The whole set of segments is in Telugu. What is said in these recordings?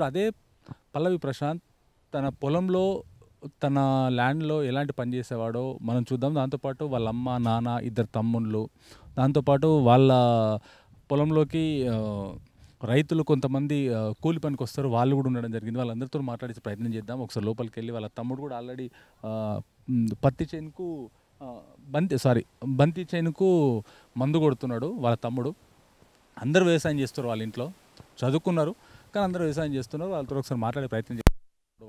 ఇప్పుడు అదే పల్లవి ప్రశాంత్ తన పొలంలో తన ల్యాండ్లో ఎలాంటి పని చేసేవాడో మనం చూద్దాం దాంతోపాటు వాళ్ళ అమ్మ నాన్న ఇద్దరు తమ్ముళ్ళు దాంతోపాటు వాళ్ళ పొలంలోకి రైతులు కొంతమంది కూలి పనికి వస్తారు వాళ్ళు కూడా ఉండడం జరిగింది వాళ్ళందరితో మాట్లాడే ప్రయత్నం చేద్దాం ఒకసారి లోపలికి వెళ్ళి వాళ్ళ తమ్ముడు కూడా ఆల్రెడీ పత్తి చేనుకు బంతి సారీ బంతి చేనుకు మందు కొడుతున్నాడు వాళ్ళ తమ్ముడు అందరు వ్యవసాయం చేస్తారు వాళ్ళ ఇంట్లో చదువుకున్నారు పక్కన అందరూ వ్యవసాయం చేస్తున్నారు వాళ్ళతో ఒకసారి మాట్లాడే ప్రయత్నం చేస్తాం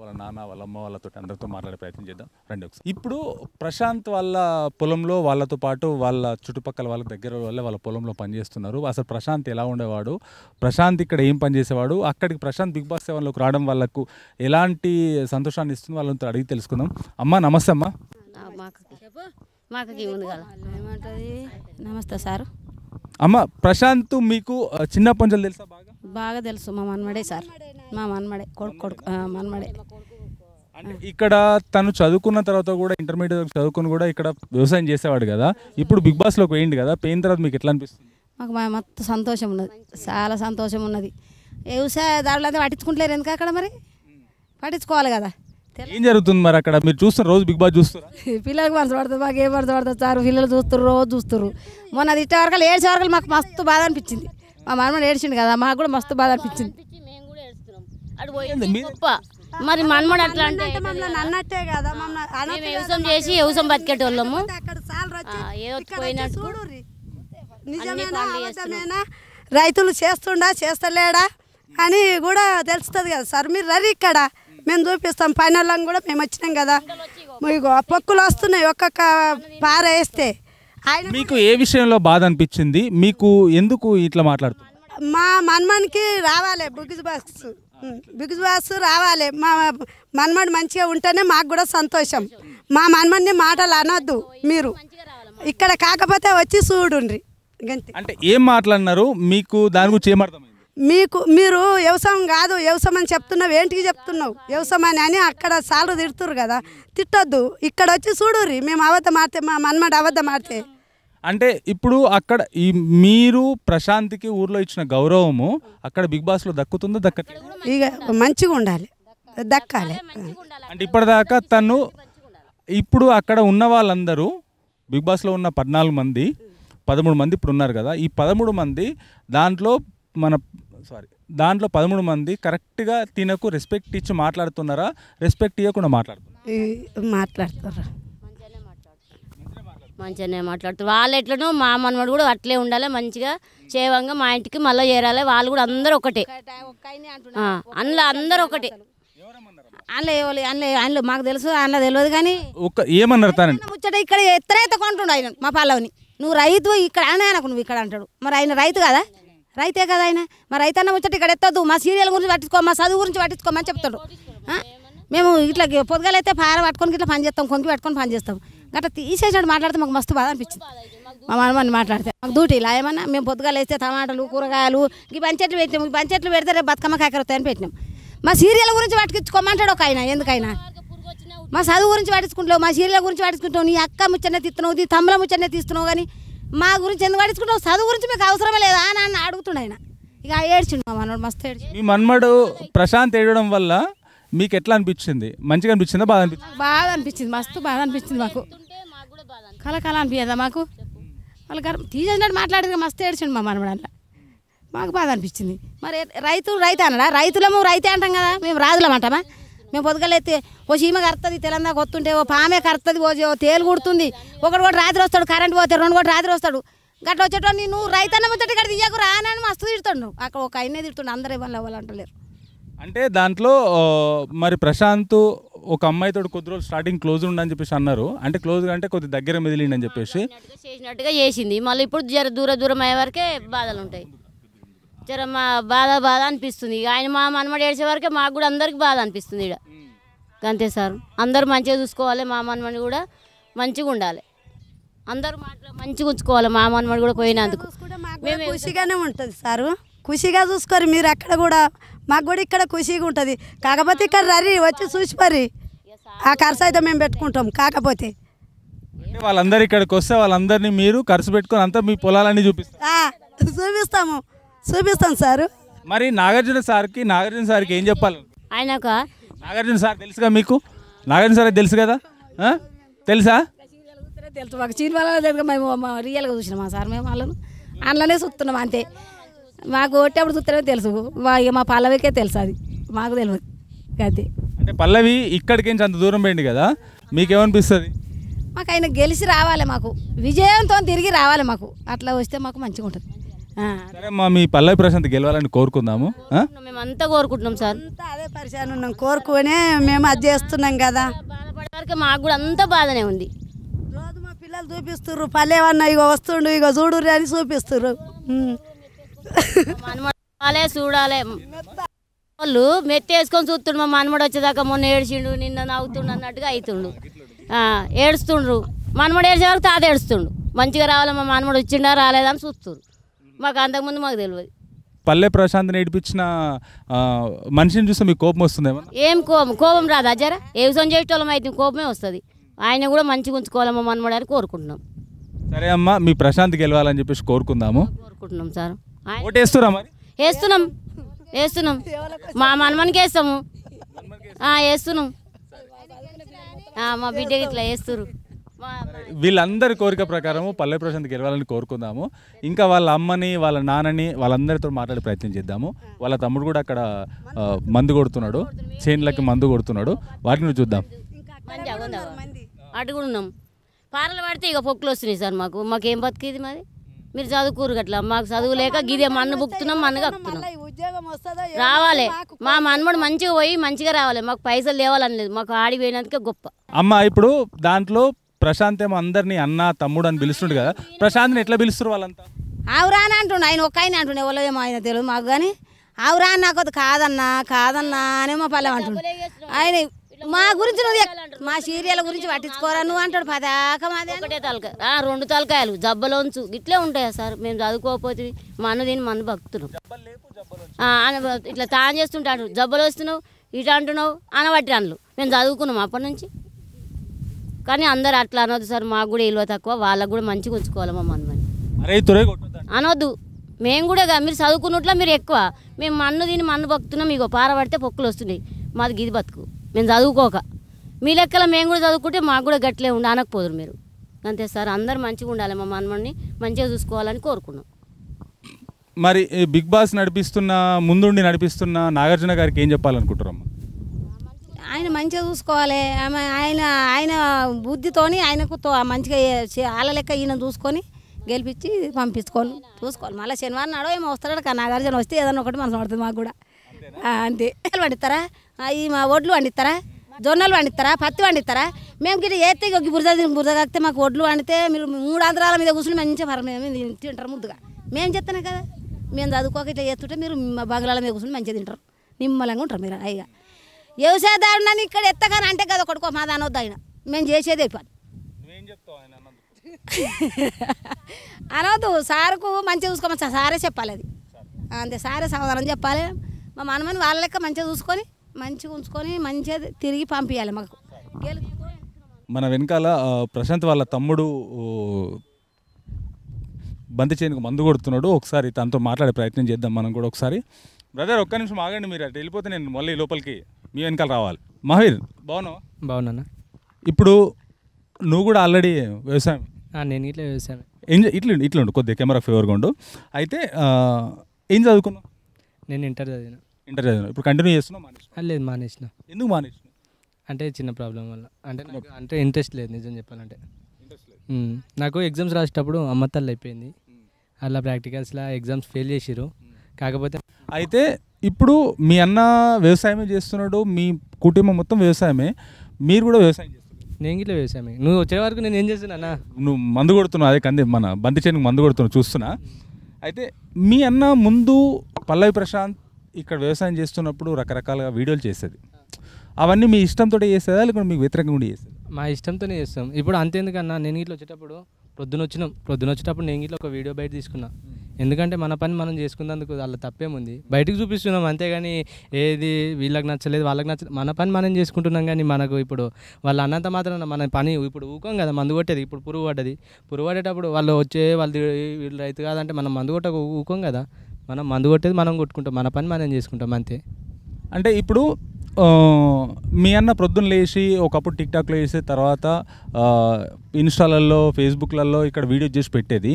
వాళ్ళ నాన్న వాళ్ళ అమ్మ వాళ్ళతో అందరితో మాట్లాడే ప్రయత్నం చేద్దాం రండి ఒకసారి ఇప్పుడు ప్రశాంత్ వాళ్ళ పొలంలో వాళ్ళతో పాటు వాళ్ళ చుట్టుపక్కల వాళ్ళ దగ్గర వాళ్ళే వాళ్ళ పొలంలో పనిచేస్తున్నారు అసలు ప్రశాంత్ ఎలా ఉండేవాడు ప్రశాంత్ ఇక్కడ ఏం పని చేసేవాడు అక్కడికి ప్రశాంత్ బిగ్ బాస్ సెవెన్లోకి రావడం వాళ్ళకు ఎలాంటి సంతోషాన్ని ఇస్తుంది వాళ్ళంతా అడిగి తెలుసుకుందాం అమ్మ నమస్తే అమ్మా నమస్తే సార్ అమ్మ ప్రశాంత్ మీకు చిన్నప్పటి నుంచి తెలుసా బాగా బాగా తెలుసు మా మనమడే సార్ మా మనమడే కొడుకు కొడుకు మనమడే ఇక్కడ తను చదువుకున్న తర్వాత కూడా ఇంటర్మీడియట్ చదువుకుని కూడా ఇక్కడ వ్యవసాయం చేసేవాడు కదా ఇప్పుడు బిగ్ బాస్లోకి పోయింది కదా పోయిన తర్వాత మీకు ఎట్లా అనిపిస్తుంది మాకు మొత్తం సంతోషం ఉన్నది చాలా సంతోషం ఉన్నది దారులు అంతా పట్టించుకుంటలేరు ఎందుకు అక్కడ మరి పట్టించుకోవాలి కదా ఏం జరుగుతుంది మరి అక్కడ మీరు చూస్తారు రోజు బిగ్ బాస్ చూస్తారు పిల్లలకు మనసు పడుతుంది మాకు ఏం మనసు పడుతుంది సార్ పిల్లలు చూస్తారు రోజు చూస్తారు మొన్న అది ఇట్టే వరకు ఏడు వరకు మాకు మస్తు బాధ అనిపించింది మా మామ ఏడ్చిండు కదా మాకు కూడా మస్తు బాధ అనిపించింది మరి మనమడు అట్లా అంటే మమ్మల్ని అన్నట్టే కదా చేసి వ్యవసాయం బతికేటోళ్ళము నిజమేనా రైతులు చేస్తుండా చేస్తలేడా అని కూడా తెలుస్తుంది కదా సార్ మీరు రరి ఇక్కడ మేము చూపిస్తాం పైన కూడా మేము వచ్చినాం కదా పొక్కులు వస్తున్నాయి ఒక్కొక్క పార వేస్తే మీకు ఏ విషయంలో బాధ అనిపించింది మీకు ఎందుకు ఇట్లా మాట్లాడుతుంది మా మన్మన్కి రావాలి బుగ్గిజ్ బాక్స్ బిగ్స్ బాస్ రావాలి మా మన్మడు మంచిగా ఉంటేనే మాకు కూడా సంతోషం మా మన్మడిని మాటలు అనొద్దు మీరు ఇక్కడ కాకపోతే వచ్చి చూడుండ్రి అంటే ఏం మాట్లాడినారు మీకు దాని గురించి ఏమర్థం మీకు మీరు వ్యవసాయం కాదు వ్యవసాయం అని చెప్తున్నావు ఏంటికి చెప్తున్నావు వ్యవసాయం అని అని అక్కడ సాలు తిడుతురు కదా తిట్టొద్దు ఇక్కడ వచ్చి చూడుర్రి మేము అవద్ద మారితే మా మన్మడు అవద్ద మారితే అంటే ఇప్పుడు అక్కడ ఈ మీరు ప్రశాంత్కి ఊర్లో ఇచ్చిన గౌరవము అక్కడ బిగ్ లో దక్కుతుందో దక్క ఇక మంచిగా ఉండాలి దక్కాలి అంటే ఇప్పటిదాకా తను ఇప్పుడు అక్కడ ఉన్న వాళ్ళందరూ బిగ్ లో ఉన్న పద్నాలుగు మంది పదమూడు మంది ఇప్పుడు ఉన్నారు కదా ఈ పదమూడు మంది దాంట్లో మన సారీ దాంట్లో పదమూడు మంది కరెక్ట్గా తినకు రెస్పెక్ట్ ఇచ్చి మాట్లాడుతున్నారా రెస్పెక్ట్ ఇవ్వకుండా మాట్లాడుతున్నారా మాట్లాడుతున్నారు మంచిగానే మాట్లాడుతూ వాళ్ళు ఎట్లనో మా మనవాడు కూడా అట్లే ఉండాలి మంచిగా సేవంగా మా ఇంటికి మళ్ళీ చేరాలి వాళ్ళు కూడా అందరూ ఒకటే అందులో అందరూ ఒకటే అందులో అందులో అందులో మాకు తెలుసు అందులో తెలియదు కానీ ఏమన్నారు ముచ్చట ఇక్కడ ఎత్తనైతే కొంటుండు ఆయన మా పల్లవిని నువ్వు రైతు ఇక్కడ ఆయనకు నువ్వు ఇక్కడ అంటాడు మరి ఆయన రైతు కదా రైతే కదా ఆయన మరి రైతన్న ముచ్చట ఇక్కడ ఎత్తద్దు మా సీరియల్ గురించి పట్టించుకో మా చదువు గురించి పట్టించుకోమని చెప్తాడు మేము ఇట్లా పొద్దుగాలైతే పార పట్టుకొని ఇట్లా పని చేస్తాం కొంకి పట్టుకొని పని చేస్తాం గట్లా తీసేసినట్టు మాట్లాడితే మాకు మస్తు బాధ అనిపించింది మా మనమని మాట్లాడితే మాకు డ్యూటీ ఇలా ఏమన్నా మేము పొద్దుగాలు వేస్తే టమాటాలు కూరగాయలు ఈ పంచెట్లు పెట్టినాం ఈ పంచెట్లు పెడితే రేపు బతుకమ్మ కాకరవుతాయని పెట్టినాం మా సీరియల్ గురించి పట్టుకించుకోమంటాడు ఒక ఆయన ఎందుకైనా మా చదువు గురించి పట్టించుకుంటావు మా సీరియల్ గురించి పట్టించుకుంటావు నీ అక్క ముచ్చనే తిత్తున్నావు నీ తమ్ముల ముచ్చనే తీస్తున్నావు కానీ మా గురించి ఎందుకు పట్టించుకుంటావు చదువు గురించి మీకు అవసరమే లేదా అని అడుగుతుండ ఆయన ఇక ఏడ్చిండు మా మనోడు మస్తు ఏడ్చి మన్మడు ప్రశాంత్ ఏడవడం వల్ల మీకు ఎట్లా అనిపించింది మంచిగా అనిపించిందా బాధ అనిపించింది బాధ అనిపించింది మస్తు బాధ అనిపించింది మాకు కల కల అనిపించదా మాకు వాళ్ళు గర్భం తీసేసినట్టు మాట్లాడింది మస్తు ఏడ్చండి మా మనమడల్లా మాకు బాధ అనిపించింది మరి రైతు రైతు అనడా రైతులము రైతే అంటాం కదా మేము రాజులం అంటామా మేము పొద్దుగలైతే ఓ చీమ కరుతుంది తెలంగాణ కొత్తుంటే ఓ పామే కరుతుంది ఓ తేలు కుడుతుంది ఒకటి కూడా రాత్రి వస్తాడు కరెంట్ పోతే రెండు కూడా రాత్రి వస్తాడు గట్ట వచ్చేటోని నువ్వు రైతన్నమ్మ తోటి ఇక్కడ తీయకు రానని మస్తు తిడుతుండు అక్కడ ఒక అయినే తిడుతుండు అందరూ ఇవ్వాలి ఎవరు అంటే దాంట్లో మరి ప్రశాంత్ ఒక అమ్మాయి తోడు కొద్ది రోజులు స్టార్టింగ్ క్లోజ్ ఉండని చెప్పేసి అన్నారు అంటే క్లోజ్ అంటే కొద్ది దగ్గర మెదిలిండి అని చెప్పేసి చేసినట్టుగా చేసింది మళ్ళీ ఇప్పుడు జర దూర దూరం అయ్యే వరకే బాధలు ఉంటాయి జర మా బాధ బాధ అనిపిస్తుంది ఆయన మా మనమడు ఏడ్చే వరకే మాకు కూడా అందరికి బాధ అనిపిస్తుంది ఇక్కడ అంతే సార్ అందరు మంచిగా చూసుకోవాలి మా మనమని కూడా మంచిగా ఉండాలి అందరు మాటలు మంచిగా ఉంచుకోవాలి మా మనమడు కూడా పోయినందుకు మేము ఖుషిగానే ఉంటుంది సారు ఖుషిగా చూసుకోరు మీరు అక్కడ కూడా మాకు కూడా ఇక్కడ ఖుషీగా ఉంటుంది కాకపోతే ఇక్కడ రరి వచ్చి చూసి పర్రీ ఆ ఖర్చు అయితే మేము పెట్టుకుంటాం కాకపోతే వాళ్ళందరూ ఇక్కడికి వస్తే వాళ్ళందరినీ మీరు ఖర్చు పెట్టుకొని అంతా మీ పొలాలన్నీ చూపిస్తాం చూపిస్తాము చూపిస్తాం సారు మరి నాగార్జున సార్కి నాగార్జున సార్కి ఏం చెప్పాలి ఆయన నాగార్జున సార్ తెలుసుగా మీకు నాగార్జున సార్ తెలుసు కదా తెలుసా తెలుసు మాకు చీన్ వాళ్ళ మేము రియల్గా చూసినామా సార్ మేము వాళ్ళను అందులోనే చూస్తున్నాం అంతే మాకు ఓటేప్పుడు చూస్తేనే తెలుసు మా పల్లవికే తెలుసు అది మాకు తెలియదు అది అంటే పల్లవి ఇక్కడికి అంత దూరం పోయింది కదా మీకేమనిపిస్తుంది మాకు ఆయన గెలిచి రావాలి మాకు విజయంతో తిరిగి రావాలి మాకు అట్లా వస్తే మాకు మంచిగా ఉంటుంది మా మీ పల్లవి ప్రశాంత్ గెలవాలని కోరుకుందాము మేమంతా కోరుకుంటున్నాం సార్ అంతా అదే పరిశాన్ ఉన్నాం కోరుకునే మేము అది చేస్తున్నాం కదా బాధపడేవరకు మాకు కూడా అంత బాధనే ఉంది రోజు మా పిల్లలు చూపిస్తున్నారు పల్లెవన్నా ఇగో వస్తుండు ఇగో చూడు అని చూపిస్తున్నారు మనమడాలే చూడాలే వాళ్ళు మెత్తేసుకొని చూస్తుండు మా మనమడు వచ్చేదాకా మొన్న ఏడ్చిండు నిన్న నవ్వుతుండు అన్నట్టుగా అవుతుండు ఏడుస్తుండ్రు మనమడు ఏడ్చే వరకు తాత ఏడుస్తుండు మంచిగా రావాలి మా మనమడు వచ్చిండా రాలేదని చూస్తుండ్రు మాకు అంతకుముందు మాకు తెలియదు పల్లె ప్రశాంత్ నేడిపించిన మనిషిని చూస్తే మీకు కోపం వస్తుంది ఏం కోపం కోపం రాదా జరా విషయం చేసేటోళ్ళం అయితే కోపమే వస్తుంది ఆయన కూడా మంచిగా ఉంచుకోవాలమ్మ అని కోరుకుంటున్నాం సరే అమ్మా మీ ప్రశాంత్ గెలవాలని చెప్పేసి కోరుకుందాము కోరుకుంటున్నాం సార్ వేస్తున్నాం మా మనమనికి వేస్తాము వేస్తున్నాం మా బిడ్డకి ఇట్లా వేస్తురు వీళ్ళందరి కోరిక ప్రకారము పల్లె ప్రశాంత్ గెలవాలని కోరుకుందాము ఇంకా వాళ్ళ అమ్మని వాళ్ళ నాన్నని వాళ్ళందరితో మాట్లాడే ప్రయత్నం చేద్దాము వాళ్ళ తమ్ముడు కూడా అక్కడ మందు కొడుతున్నాడు చేన్లకి మందు కొడుతున్నాడు వాటిని చూద్దాం అటు కూడా ఉన్నాం పార్లు పడితే ఇక పొక్కులు వస్తున్నాయి సార్ మాకు మాకేం బతికేది మరి మీరు చదువుకోరు గట్లా మాకు చదువులేక గిదే మన్ను బుక్తున్నాం మన్ను కక్కుతున్నాం రావాలి మా మన్మడు మంచిగా పోయి మంచిగా రావాలి మాకు పైసలు లేవాలని లేదు మాకు ఆడిపోయినందుకే గొప్ప అమ్మ ఇప్పుడు దాంట్లో ప్రశాంత్ ఏమో అందరినీ అన్న తమ్ముడు అని పిలుస్తుండు కదా ప్రశాంత్ని ఎట్లా పిలుస్తారు వాళ్ళంతా ఆవురా అంటుండు అంటుండే ఆయన ఒక్క ఆయన అంటుండే ఎవరో ఏమో ఆయన తెలుగు మాకు కానీ ఆవురా నాకు కాదన్నా కాదన్నా అనే మా పల్లెం అంటుండే ఆయన మా గురించి నువ్వు మా సీరియల్ గురించి పట్టించుకోరా నువ్వు అంటాడు పదాక మాది ఒకటే తలకాయ రెండు తలకాయలు జబ్బలోంచు ఇట్లే ఉంటాయా సార్ మేము చదువుకోకపోతే మన దీని మన భక్తులు ఇట్లా తాను చేస్తుంటాడు జబ్బలు వస్తున్నావు ఇటు అంటున్నావు అనబట్టినట్లు మేము చదువుకున్నాం అప్పటి నుంచి కానీ అందరు అట్లా అనొద్దు సార్ మాకు కూడా ఇల్లు తక్కువ వాళ్ళకు కూడా మంచిగా ఉంచుకోవాలి మా మనమని అనొద్దు మేము కూడా మీరు చదువుకున్నట్లో మీరు ఎక్కువ మేము మన్ను దీన్ని మన్ను బతుకుతున్నాం మీకు పారబడితే పొక్కులు వస్తున్నాయి మాది గిది బతుకు మేము చదువుకోక మీ లెక్కల మేము కూడా చదువుకుంటే మాకు కూడా గట్లే ఉండి అనకపోదురు మీరు అంతే సార్ అందరు మంచిగా ఉండాలి మా మనమని మంచిగా చూసుకోవాలని కోరుకున్నాం మరి బిగ్ బాస్ నడిపిస్తున్న ముందుండి నడిపిస్తున్న నాగార్జున గారికి ఏం చెప్పాలనుకుంటారమ్మా ఆయన మంచిగా చూసుకోవాలి ఆమె ఆయన ఆయన బుద్ధితోని ఆయనకు మంచిగా వాళ్ళ లెక్క ఈయన చూసుకొని గెలిపించి పంపించుకొని చూసుకోవాలి మళ్ళీ శనివారం నాడో ఏమో వస్తాడు నాగార్జున వస్తే ఏదైనా ఒకటి మనసు పడుతుంది మాకు కూడా అంతే వండుతారా ఈ మా ఒడ్లు వండిస్తారా జొన్నలు వండిస్తారా పత్తి వండిస్తారా మేము గిట్ట ఏతే ఒక బురద బురద కాకితే మాకు ఒడ్లు వండితే మీరు మూడు ఆంధ్రాల మీద కూర్చుని మంచిగా మరం తింటారు ముద్దుగా మేము చెప్తాను కదా మేము చదువుకోక ఇట్లా చేస్తుంటే మీరు మా బగలాల మీద కూర్చుని మంచిగా తింటారు నిమ్మలంగా ఉంటారు మీరు అయ్యగా వ్యవసాయదారుడు ఇక్కడ ఎత్తగానే అంటే కదా కొడుకో మా వద్ద ఆయన మేము చేసేదే పని అనవద్దు సార్కు మంచిగా చూసుకోమని సారే చెప్పాలి అది అంతే సారే సమాధానం చెప్పాలి మా మనమని వాళ్ళ లెక్క మంచిగా చూసుకొని మంచిగా ఉంచుకొని మంచిగా తిరిగి పంపించాలి మాకు మన వెనకాల ప్రశాంత్ వాళ్ళ తమ్ముడు బంతి చేనుకు మందు కొడుతున్నాడు ఒకసారి తనతో మాట్లాడే ప్రయత్నం చేద్దాం మనం కూడా ఒకసారి బ్రదర్ ఒక్క నిమిషం ఆగండి మీరు అటు వెళ్ళిపోతే నేను మళ్ళీ లోపలికి మీ వెనకాల రావాలి మహీర్ బాగున్నావు బాగున్నా ఇప్పుడు నువ్వు కూడా ఆల్రెడీ వ్యవసాయం నేను ఇట్లా వ్యవసాయం ఏం ఇట్లా ఇట్లుండు కొద్దిగా కెమెరా ఫేవర్గా ఉండు అయితే ఏం చదువుకున్నావు నేను ఇంటర్ చదివినా ఇంటర్ చదివిన ఇప్పుడు కంటిన్యూ చేస్తున్నావు లేదు మానేసిన ఎందుకు మానేసిన అంటే చిన్న ప్రాబ్లం వల్ల అంటే అంటే ఇంట్రెస్ట్ లేదు నిజం చెప్పాలంటే నాకు ఎగ్జామ్స్ రాసేటప్పుడు అమ్మతల్లు అయిపోయింది అలా ప్రాక్టికల్స్లో ఎగ్జామ్స్ ఫెయిల్ చేసిరు కాకపోతే అయితే ఇప్పుడు మీ అన్న వ్యవసాయమే చేస్తున్నాడు మీ కుటుంబం మొత్తం వ్యవసాయమే మీరు కూడా వ్యవసాయం నేను గిట్ల వ్యవసాయమే నువ్వు వచ్చే వరకు నేను ఏం చేస్తున్నా నువ్వు మందు కొడుతున్నావు అదే కంది మన బంతి చేయడానికి మందు కొడుతున్నావు చూస్తున్నా అయితే మీ అన్న ముందు పల్లవి ప్రశాంత్ ఇక్కడ వ్యవసాయం చేస్తున్నప్పుడు రకరకాలుగా వీడియోలు చేసేది అవన్నీ మీ ఇష్టంతో చేసేదా లేకుంటే మీకు వ్యతిరేకంగా కూడా చేసేది మా ఇష్టంతోనే చేస్తాం ఇప్పుడు అంతేందుకన్నా నేను ఇట్లా వచ్చేటప్పుడు ప్రొద్దున వచ్చినాం ప్రొద్దున వచ్చేటప్పుడు నేను ఇట్లా ఒక వీడియో బయట తీసుకున్నా ఎందుకంటే మన పని మనం చేసుకున్నందుకు వాళ్ళ తప్పేముంది బయటకు చూపిస్తున్నాం అంతేగాని ఏది వీళ్ళకి నచ్చలేదు వాళ్ళకి నచ్చలేదు మన పని మనం చేసుకుంటున్నాం కానీ మనకు ఇప్పుడు వాళ్ళు అన్నంత మాత్రం మన పని ఇప్పుడు ఊకం కదా మందు కొట్టేది ఇప్పుడు పురుగు పడ్డది పురుగు పడేటప్పుడు వాళ్ళు వచ్చే వాళ్ళు వీళ్ళు రైతు కాదంటే మనం మందు కొట్ట ఊకం కదా మనం మందు కొట్టేది మనం కొట్టుకుంటాం మన పని మనం చేసుకుంటాం అంతే అంటే ఇప్పుడు మీ అన్న ప్రొద్దున లేచి ఒకప్పుడు టిక్టాక్లో వేసే తర్వాత ఇన్స్టాలలో ఫేస్బుక్లలో ఇక్కడ వీడియో చేసి పెట్టేది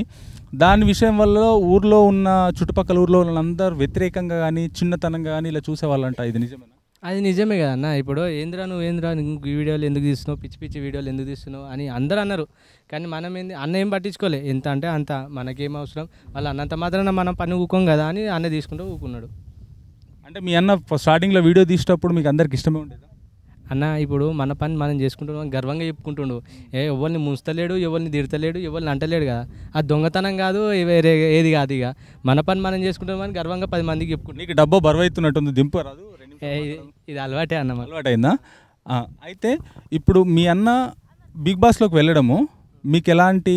దాని విషయం వల్ల ఊర్లో ఉన్న చుట్టుపక్కల ఊర్లో ఉన్న అందరు వ్యతిరేకంగా కానీ చిన్నతనంగా కానీ ఇలా చూసేవాళ్ళంట ఇది నిజమేనా అది నిజమే కదన్న ఇప్పుడు ఏంద్రా నువ్వు ఏంద్రా నువ్వు ఈ వీడియోలు ఎందుకు తీస్తున్నావు పిచ్చి పిచ్చి వీడియోలు ఎందుకు తీస్తున్నావు అని అందరూ అన్నారు కానీ మనం ఏంది అన్న ఏం పట్టించుకోలే ఎంత అంటే అంత మనకేం అవసరం వాళ్ళు అన్నంత మాత్రాన మనం పని ఊకోం కదా అని అన్న తీసుకుంటూ ఊకున్నాడు అంటే మీ అన్న స్టార్టింగ్లో వీడియో తీసేటప్పుడు మీకు అందరికి ఇష్టమే ఉండేది అన్న ఇప్పుడు మన పని మనం చేసుకుంటున్నాం గర్వంగా చెప్పుకుంటుండు ఏ ఎవరిని ముంచలేడు ఎవరిని తిడతలేడు ఎవరిని అంటలేడు కదా ఆ దొంగతనం కాదు వేరే ఏది కాదు ఇక మన పని మనం చేసుకుంటాం అని గర్వంగా పది మందికి చెప్పుకుంటాం నీకు డబ్బు బరువు అవుతున్నట్టుంది దింపరాదు ఇది అలవాటే అన్న అలవాటైందా అయితే ఇప్పుడు మీ అన్న బిగ్ బాస్లోకి వెళ్ళడము మీకు ఎలాంటి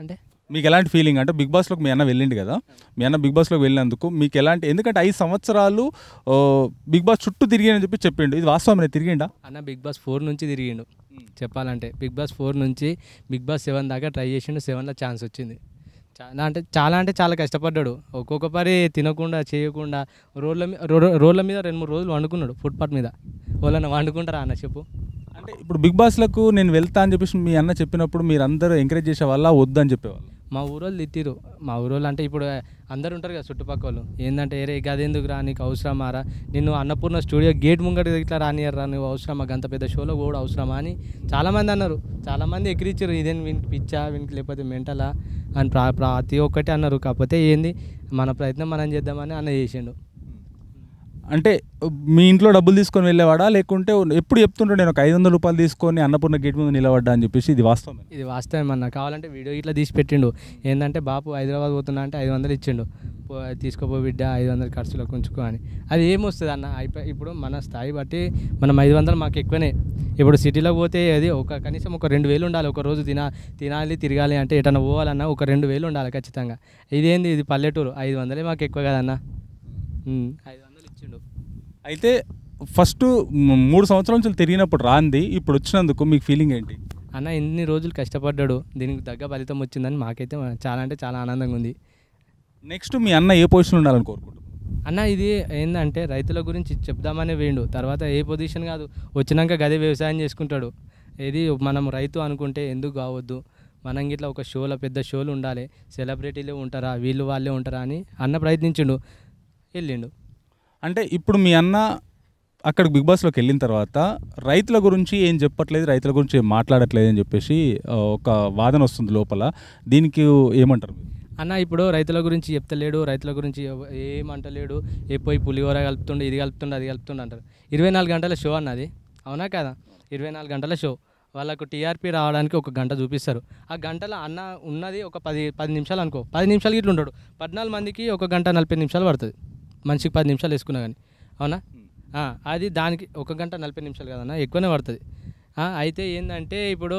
అంటే మీకు ఎలాంటి ఫీలింగ్ అంటే బిగ్ బాస్లోకి మీ అన్న వెళ్ళిండు కదా మీ అన్న బిగ్ బాస్లోకి వెళ్ళినందుకు మీకు ఎలాంటి ఎందుకంటే ఐదు సంవత్సరాలు బిగ్ బాస్ చుట్టూ తిరిగానని చెప్పి చెప్పిండు ఇది వాస్తవం నేను తిరిగిండా అన్న బిగ్ బాస్ ఫోర్ నుంచి తిరిగిండు చెప్పాలంటే బిగ్ బాస్ ఫోర్ నుంచి బిగ్ బాస్ సెవెన్ దాకా ట్రై చేసిండు సెవెన్లో ఛాన్స్ వచ్చింది చాలా అంటే చాలా అంటే చాలా కష్టపడ్డాడు ఒక్కొక్క పరి తినకుండా చేయకుండా రోడ్ల మీద రోడ్ల మీద రెండు మూడు రోజులు వండుకున్నాడు ఫుట్పాత్ మీద వాళ్ళని వండుకుంటారా అన్న చెప్పు అంటే ఇప్పుడు బిగ్ బాస్లకు నేను వెళ్తా అని చెప్పేసి మీ అన్న చెప్పినప్పుడు మీరు అందరూ ఎంకరేజ్ చేసే వల్ల వద్దని చెప్పేవాళ్ళు మా ఊరోళ్ళు తిట్టిరు మా ఊరోళ్ళు అంటే ఇప్పుడు అందరు ఉంటారు కదా చుట్టుపక్కల ఏంటంటే ఏరే ఎందుకు రా నీకు అవసరమా రా నిన్ను అన్నపూర్ణ స్టూడియో గేట్ ముంగట ఇట్లా రా నువ్వు అవసరమా గంత పెద్ద షోలో కూడా అవసరమా అని చాలామంది అన్నారు చాలామంది ఎక్కిరిచ్చారు ఇదేం వీనికి పిచ్చా వీనికి లేకపోతే మెంటలా అని ప్రతి ఒక్కటి అన్నారు కాకపోతే ఏంది మన ప్రయత్నం మనం చేద్దామని అన్న చేసిండు అంటే మీ ఇంట్లో డబ్బులు తీసుకొని వెళ్ళేవాడా లేకుంటే ఎప్పుడు చెప్తుంటే నేను ఒక ఐదు వందల రూపాయలు తీసుకొని అన్నపూర్ణ గేట్ మీద నిలబడ్డా అని చెప్పేసి ఇది వాస్తవం ఇది వాస్తవం అన్న కావాలంటే వీడియో ఇట్లా తీసి పెట్టిండు ఏంటంటే బాపు హైదరాబాద్ పోతున్నా అంటే ఐదు వందలు ఇచ్చిండు తీసుకోపో బిడ్డ ఐదు వందల ఖర్చులో ఉంచుకో అని అది ఏమొస్తుంది అన్న అయిపోయి ఇప్పుడు మన స్థాయి బట్టి మనం ఐదు వందలు మాకు ఎక్కువనే ఇప్పుడు సిటీలో పోతే అది ఒక కనీసం ఒక రెండు వేలు ఉండాలి ఒక రోజు తినా తినాలి తిరగాలి అంటే ఎటన్నా పోవాలన్నా ఒక రెండు వేలు ఉండాలి ఖచ్చితంగా ఇదేంది ఇది పల్లెటూరు ఐదు వందలే మాకు ఎక్కువ కదన్నా ఐదు వచ్చిండు అయితే ఫస్ట్ మూడు సంవత్సరాల నుంచి తిరిగినప్పుడు రాంది ఇప్పుడు వచ్చినందుకు మీకు ఫీలింగ్ ఏంటి అన్న ఎన్ని రోజులు కష్టపడ్డాడు దీనికి తగ్గ ఫలితం వచ్చిందని మాకైతే చాలా అంటే చాలా ఆనందంగా ఉంది నెక్స్ట్ మీ అన్న ఏ పొజిషన్ ఉండాలని కోరుకుంటున్నాను అన్న ఇది ఏంటంటే రైతుల గురించి చెప్దామనే వేయండు తర్వాత ఏ పొజిషన్ కాదు వచ్చినాక గదే వ్యవసాయం చేసుకుంటాడు ఏది మనం రైతు అనుకుంటే ఎందుకు కావద్దు మనం గిట్లా ఒక షోలో పెద్ద షోలు ఉండాలి సెలబ్రిటీలే ఉంటారా వీళ్ళు వాళ్ళే ఉంటారా అని అన్న ప్రయత్నించిండు వెళ్ళిండు అంటే ఇప్పుడు మీ అన్న అక్కడ బిగ్ బాస్లోకి వెళ్ళిన తర్వాత రైతుల గురించి ఏం చెప్పట్లేదు రైతుల గురించి ఏం మాట్లాడట్లేదు అని చెప్పేసి ఒక వాదన వస్తుంది లోపల దీనికి ఏమంటారు అన్న ఇప్పుడు రైతుల గురించి చెప్తలేడు రైతుల గురించి ఏమంటలేడు ఏ పోయి పులిహోర కలుపుతుండే ఇది కలుపుతుండే అది కలుపుతుండే అంటారు ఇరవై నాలుగు గంటల షో అన్నది అవునా కదా ఇరవై నాలుగు గంటల షో వాళ్ళకు టీఆర్పీ రావడానికి ఒక గంట చూపిస్తారు ఆ గంటలో అన్న ఉన్నది ఒక పది పది నిమిషాలు అనుకో పది నిమిషాలు ఇట్లా ఉంటాడు పద్నాలుగు మందికి ఒక గంట నలభై నిమిషాలు పడుతుంది మనిషికి పది నిమిషాలు వేసుకున్నా కానీ అవునా అది దానికి ఒక గంట నలభై నిమిషాలు కదన్నా ఎక్కువనే పడుతుంది అయితే ఏంటంటే ఇప్పుడు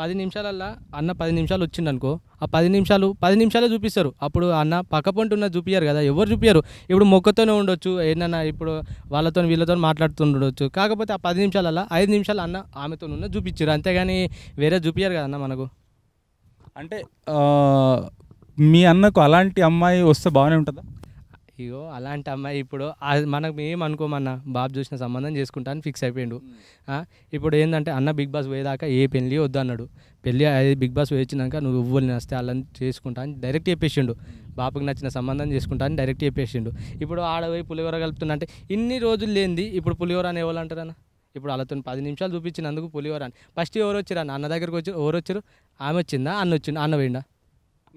పది నిమిషాలల్లా అన్న పది నిమిషాలు వచ్చింది అనుకో ఆ పది నిమిషాలు పది నిమిషాలే చూపిస్తారు అప్పుడు అన్న పక్క పంట ఉన్న చూపించారు కదా ఎవరు చూపించారు ఇప్పుడు మొక్కతోనే ఉండొచ్చు ఏంటన్నా ఇప్పుడు వాళ్ళతో వీళ్ళతో మాట్లాడుతుండొచ్చు కాకపోతే ఆ పది నిమిషాలల్లా ఐదు నిమిషాలు అన్న ఆమెతో ఉన్న చూపించారు అంతేగాని వేరే చూపించారు కదన్న మనకు అంటే మీ అన్నకు అలాంటి అమ్మాయి వస్తే బాగానే ఉంటుందా ఇగో అలాంటి అమ్మాయి ఇప్పుడు మనకు ఏం అనుకోమన్నా బాబు చూసిన సంబంధం చేసుకుంటాను ఫిక్స్ అయిపోయిండు ఇప్పుడు ఏంటంటే అన్న బిగ్ బాస్ పోయేదాకా ఏ పెళ్ళి వద్దు అన్నాడు పెళ్ళి అది బిగ్ బాస్ వచ్చినాక నువ్వు ఎవ్వరు నస్తే అలా చేసుకుంటా అని డైరెక్ట్ చెప్పేసిండు బాపుకి నచ్చిన సంబంధం చేసుకుంటా అని డైరెక్ట్ చెప్పేసిండు ఇప్పుడు ఆడపోయి పులిహోర కలుపుతున్నా అంటే ఇన్ని రోజులు లేనిది ఇప్పుడు పులిహోర అని ఎవరు ఇప్పుడు వాళ్ళతో పది నిమిషాలు చూపించినందుకు పులిహోర అని ఫస్ట్ ఎవరు వచ్చారు అన్న అన్న దగ్గరకు వచ్చి ఎవరు వచ్చారు ఆమె వచ్చిందా అన్న వచ్చిందా అన్న పోయిందా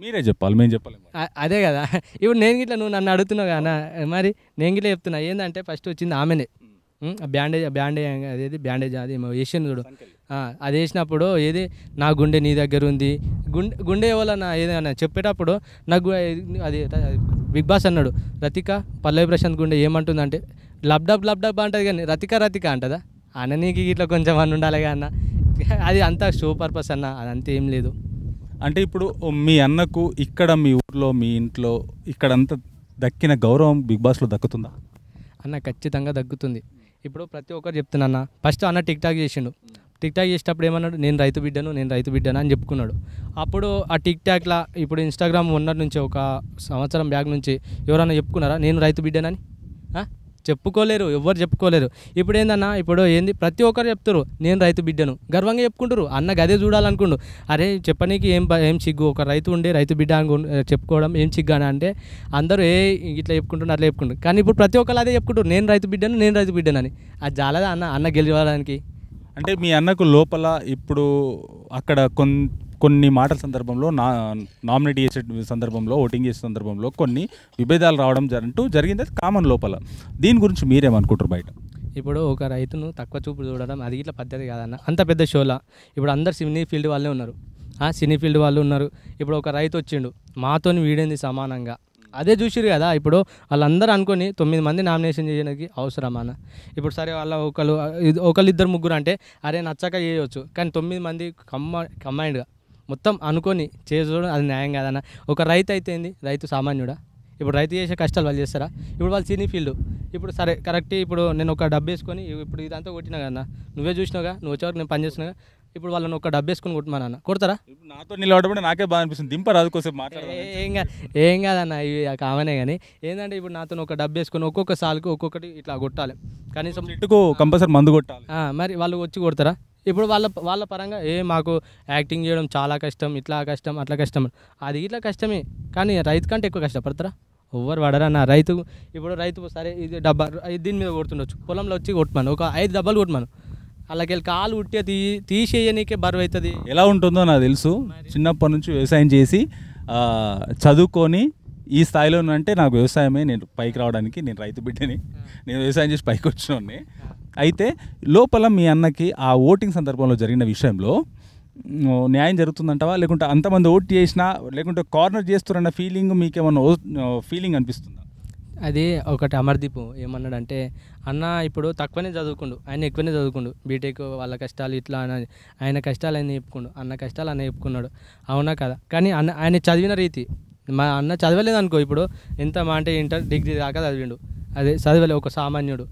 మీరే చెప్పాలి మేము చెప్పలేము అదే కదా ఇప్పుడు నేను గిట్లా నువ్వు నన్ను అడుగుతున్నావు కదా మరి నేను గిట్లా చెప్తున్నా ఏంటంటే ఫస్ట్ వచ్చింది ఆమెనే బ్యాండేజ్ బ్యాండేజ్ అదేది బ్యాండేజ్ అది వేసాను చూడు అది వేసినప్పుడు ఏది నా గుండె నీ దగ్గర ఉంది గుండె గుండె ఎవరో నా ఏదైనా చెప్పేటప్పుడు నాకు అది బిగ్ బాస్ అన్నాడు రతిక పల్లవి ప్రశాంత్ గుండె ఏమంటుంది డబ్ లబ్డబ్ లబ్డబ్ అంటది కానీ రతిక రతిక అంటదా అన్న నీకు ఇట్లా కొంచెం అని ఉండాలి అన్న అది అంతా షో పర్పస్ అన్న అంతే ఏం లేదు అంటే ఇప్పుడు మీ అన్నకు ఇక్కడ మీ ఊర్లో మీ ఇంట్లో అంత దక్కిన గౌరవం బిగ్ బాస్లో దక్కుతుందా అన్న ఖచ్చితంగా దక్కుతుంది ఇప్పుడు ప్రతి ఒక్కరు చెప్తున్నా అన్న ఫస్ట్ అన్న టిక్ టాక్ చేసిండు టిక్ టాక్ చేసేటప్పుడు ఏమన్నాడు నేను రైతు బిడ్డను నేను రైతు బిడ్డను అని చెప్పుకున్నాడు అప్పుడు ఆ టిక్ టాక్లా ఇప్పుడు ఇన్స్టాగ్రామ్ ఉన్నట్టు నుంచి ఒక సంవత్సరం బ్యాగ్ నుంచి ఎవరన్నా చెప్పుకున్నారా నేను రైతు బిడ్డనని చెప్పుకోలేరు ఎవరు చెప్పుకోలేరు ఇప్పుడు ఏందన్నా ఇప్పుడు ఏంది ప్రతి ఒక్కరు చెప్తారు నేను రైతు బిడ్డను గర్వంగా చెప్పుకుంటారు అన్న గదే చూడాలనుకుండు అరే చెప్పనీకి ఏం ఏం సిగ్గు ఒక రైతు ఉండే రైతు బిడ్డ చెప్పుకోవడం ఏం సిగ్గు అని అంటే అందరూ ఏ ఇట్లా చెప్పుకుంటున్నారు అట్లా చెప్పుకుంటారు కానీ ఇప్పుడు ప్రతి ఒక్కరు అదే చెప్పుకుంటారు నేను రైతు బిడ్డను నేను రైతు బిడ్డనని అది జాలదా అన్న అన్న గెలవడానికి అంటే మీ అన్నకు లోపల ఇప్పుడు అక్కడ కొంత కొన్ని మాటల సందర్భంలో నా నామినేట్ చేసే సందర్భంలో ఓటింగ్ చేసే సందర్భంలో కొన్ని విభేదాలు రావడం జరంటూ జరిగింది అది కామన్ లోపల దీని గురించి మీరేమనుకుంటారు బయట ఇప్పుడు ఒక రైతును తక్కువ చూపు చూడడం అది ఇట్లా పద్ధతి కాదన్న అంత పెద్ద షోలా ఇప్పుడు అందరు సినీ ఫీల్డ్ వాళ్ళే ఉన్నారు సినీ ఫీల్డ్ వాళ్ళు ఉన్నారు ఇప్పుడు ఒక రైతు వచ్చిండు మాతో వీడింది సమానంగా అదే చూసిరు కదా ఇప్పుడు వాళ్ళందరూ అనుకొని తొమ్మిది మంది నామినేషన్ చేయడానికి అన్న ఇప్పుడు సరే వాళ్ళ ఒకళ్ళు ఇద్దరు ముగ్గురు అంటే అరే నచ్చక చేయవచ్చు కానీ తొమ్మిది మంది కమ్మ కంబైన్డ్గా మొత్తం అనుకొని చేసుకోవడం అది న్యాయం కాదన్న ఒక రైతు అయితే ఏంది రైతు సామాన్యుడా ఇప్పుడు రైతు చేసే కష్టాలు వాళ్ళు చేస్తారా ఇప్పుడు వాళ్ళు సినీ ఫీల్డ్ ఇప్పుడు సరే కరెక్ట్ ఇప్పుడు నేను ఒక డబ్బు వేసుకొని ఇప్పుడు ఇదంతా కొట్టినా కదా నువ్వే చూసినావుగా నువ్వు వచ్చేవరకు నేను పని చేసినాగా ఇప్పుడు వాళ్ళని ఒక డబ్బు వేసుకొని కొట్టుమా నాన్న కొడతారా నాతో నిలబడబడి నాకే బాగా అనిపిస్తుంది దింపరు అది కోసం ఏం కాదు ఏం కాదన్న ఇవి కామనే కానీ ఏంటంటే ఇప్పుడు నాతో ఒక డబ్బు వేసుకొని ఒక్కొక్క సాల్కి ఒక్కొక్కటి ఇట్లా కొట్టాలి కనీసం ఇటుకు కంపల్సరీ మందు కొట్టాలి మరి వాళ్ళు వచ్చి కొడతారా ఇప్పుడు వాళ్ళ వాళ్ళ పరంగా ఏ మాకు యాక్టింగ్ చేయడం చాలా కష్టం ఇట్లా కష్టం అట్లా కష్టం అది ఇట్లా కష్టమే కానీ రైతు కంటే ఎక్కువ కష్టపడతారా ఎవ్వరు నా రైతు ఇప్పుడు రైతు సరే ఇది డబ్బా దీని మీద కొడుతుండొచ్చు పొలంలో వచ్చి కొట్టమను ఒక ఐదు డబ్బాలు కొట్టమను అలాగే కాలు ఉట్టే తీ తీసేయనీకే బరువు అవుతుంది ఎలా ఉంటుందో నాకు తెలుసు చిన్నప్పటి నుంచి వ్యవసాయం చేసి చదువుకొని ఈ స్థాయిలో అంటే నాకు వ్యవసాయమే నేను పైకి రావడానికి నేను రైతు బిడ్డని hmm. నేను వ్యవసాయం చేసి పైకి వచ్చినోడ్ని అయితే లోపల మీ అన్నకి ఆ ఓటింగ్ సందర్భంలో జరిగిన విషయంలో న్యాయం జరుగుతుందంటవా లేకుంటే అంతమంది ఓట్ చేసినా లేకుంటే కార్నర్ చేస్తున్న ఫీలింగ్ మీకేమన్నా ఫీలింగ్ అనిపిస్తుందా అది ఒకటి అమర్దీప్ ఏమన్నాడంటే అన్న ఇప్పుడు తక్కువనే చదువుకుండు ఆయన ఎక్కువనే చదువుకుండు బీటెక్ వాళ్ళ కష్టాలు ఇట్లా అని ఆయన కష్టాలు ఆయన చెప్పుకుండు అన్న కష్టాలు అన్న చెప్పుకున్నాడు అవునా కదా కానీ అన్న ఆయన చదివిన రీతి మా అన్న చదవలేదు అనుకో ఇప్పుడు ఎంత మా అంటే ఇంటర్ డిగ్రీ దాకా చదివిండు అదే చదవలే ఒక సామాన్యుడు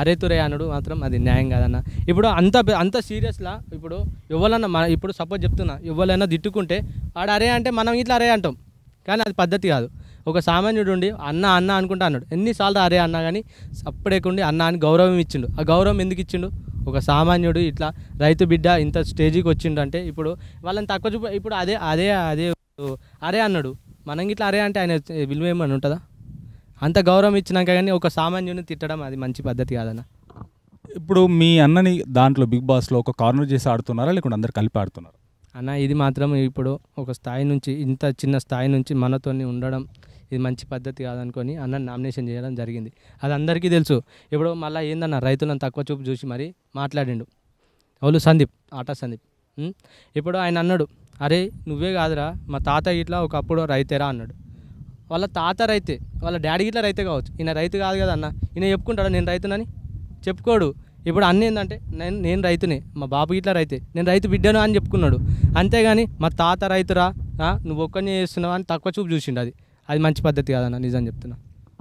అరే తురే అనడు మాత్రం అది న్యాయం కాదన్న ఇప్పుడు అంత అంత సీరియస్లా ఇప్పుడు ఎవరన్నా మన ఇప్పుడు సపోజ్ చెప్తున్నా ఎవరైనా తిట్టుకుంటే వాడు అరే అంటే మనం ఇట్లా అరే అంటాం కానీ అది పద్ధతి కాదు ఒక సామాన్యుడు ఉండి అన్న అన్న అనుకుంటా అన్నాడు ఎన్నిసార్లు అరే అన్నా కానీ అప్పుడేకుండి అన్న అని గౌరవం ఇచ్చిండు ఆ గౌరవం ఎందుకు ఇచ్చిండు ఒక సామాన్యుడు ఇట్లా రైతు బిడ్డ ఇంత స్టేజీకి వచ్చిండు అంటే ఇప్పుడు వాళ్ళని తక్కువ చూపు ఇప్పుడు అదే అదే అదే అరే అన్నాడు మనం ఇట్లా అరే అంటే ఆయన విలువ ఏమని ఉంటుందా అంత గౌరవం ఇచ్చినాక కానీ ఒక సామాన్యుని తిట్టడం అది మంచి పద్ధతి కాదన్న ఇప్పుడు మీ అన్నని దాంట్లో బిగ్ బాస్లో ఒక కార్నర్ చేసి ఆడుతున్నారా లేకుంటే అందరు కలిపి ఆడుతున్నారు అన్న ఇది మాత్రం ఇప్పుడు ఒక స్థాయి నుంచి ఇంత చిన్న స్థాయి నుంచి మనతో ఉండడం ఇది మంచి పద్ధతి కాదనుకొని అన్న నామినేషన్ చేయడం జరిగింది అది అందరికీ తెలుసు ఇప్పుడు మళ్ళీ ఏందన్న రైతులను తక్కువ చూపు చూసి మరి మాట్లాడిండు అవును సందీప్ ఆటా సందీప్ ఇప్పుడు ఆయన అన్నాడు అరే నువ్వే కాదురా మా తాత ఇట్లా ఒకప్పుడు రైతేరా అన్నాడు వాళ్ళ తాత రైతే వాళ్ళ డాడీ ఇట్లా రైతే కావచ్చు ఈయన రైతు కాదు కదా అన్న ఈయన చెప్పుకుంటాడు నేను రైతునని చెప్పుకోడు ఇప్పుడు అన్నీ ఏంటంటే నేను నేను రైతునే మా బాబు ఇట్లా రైతే నేను రైతు బిడ్డను అని చెప్పుకున్నాడు అంతేగాని మా తాత రైతురా నువ్వు ఒక్కని చేస్తున్నావు అని తక్కువ చూపు చూసిండు అది అది మంచి పద్ధతి కాదన్న నిజం చెప్తున్నా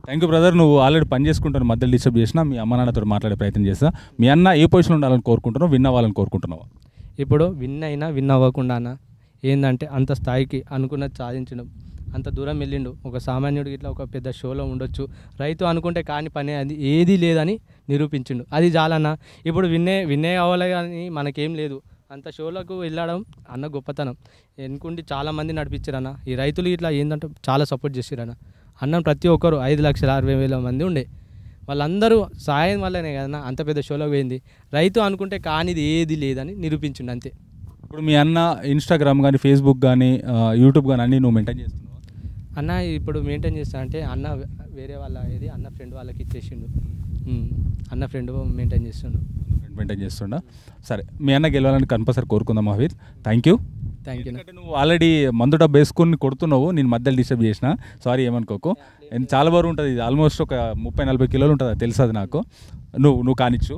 థ్యాంక్ యూ బ్రదర్ నువ్వు ఆల్రెడీ పని చేసుకుంటాను మధ్యలో డిస్టర్బ్ చేసినా మీ అమ్మ నాన్నతో మాట్లాడే ప్రయత్నం చేస్తా మీ అన్న ఏ పొజిషన్లో ఉండాలని కోరుకుంటున్నావు విన్ అవ్వాలని కోరుకుంటున్నావు ఇప్పుడు విన్ అయినా విన్ అవ్వకుండా అన్న ఏంటంటే అంత స్థాయికి అనుకున్నది సాధించడం అంత దూరం వెళ్ళిండు ఒక సామాన్యుడు ఇట్లా ఒక పెద్ద షోలో ఉండొచ్చు రైతు అనుకుంటే కాని పని అది ఏదీ లేదని నిరూపించిండు అది చాలన్న ఇప్పుడు విన్నే విన్నే అవ్వాలి కానీ మనకేం లేదు అంత షోలకు వెళ్ళడం అన్న గొప్పతనం ఎన్నుకుండి చాలామంది నడిపించారన్న ఈ రైతులు ఇట్లా ఏంటంటే చాలా సపోర్ట్ చేసిరన్న అన్నం ప్రతి ఒక్కరు ఐదు లక్షల అరవై వేల మంది ఉండే వాళ్ళందరూ సాయం వల్లనే కదన్నా అంత పెద్ద షోలో పోయింది రైతు అనుకుంటే కానిది ఏది లేదని నిరూపించిండు అంతే ఇప్పుడు మీ అన్న ఇన్స్టాగ్రామ్ కానీ ఫేస్బుక్ కానీ యూట్యూబ్ కానీ అన్నీ నువ్వు మెయింటైన్ చేస్తున్నావు అన్న ఇప్పుడు మెయింటైన్ చేస్తా అంటే అన్న వేరే వాళ్ళ అనేది అన్న ఫ్రెండ్ వాళ్ళకి ఇచ్చేసిండు అన్న ఫ్రెండ్ మెయింటైన్ చేస్తుండు మెయింటైన్ చేస్తుండ సరే మీ అన్న గెలవాలని కంపల్సరీ కోరుకుందాం Mahavir thank you thank you నువ్వు ఆల్రెడీ మందు డబ్బు వేసుకుని కొడుతున్నావు నేను మధ్యలో డిస్టర్బ్ చేసిన సారీ ఏమనుకోకు చాలా వరకు ఉంటుంది ఇది ఆల్మోస్ట్ ఒక ముప్పై నలభై కిలోలు ఉంటుంది తెలుసు అది నాకు నువ్వు నువ్వు కానిచ్చు